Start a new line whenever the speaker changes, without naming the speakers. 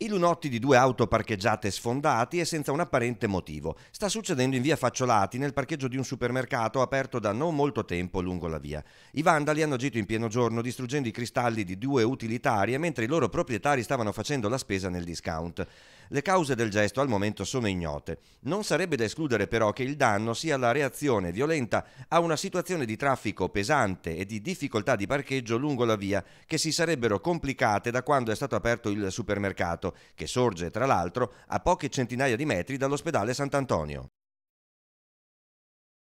I lunotti di due auto parcheggiate sfondati e senza un apparente motivo. Sta succedendo in via Facciolati, nel parcheggio di un supermercato aperto da non molto tempo lungo la via. I vandali hanno agito in pieno giorno distruggendo i cristalli di due utilitarie mentre i loro proprietari stavano facendo la spesa nel discount. Le cause del gesto al momento sono ignote. Non sarebbe da escludere però che il danno sia la reazione violenta a una situazione di traffico pesante e di difficoltà di parcheggio lungo la via, che si sarebbero complicate da quando è stato aperto il supermercato che sorge tra l'altro a poche centinaia di metri dall'ospedale Sant'Antonio.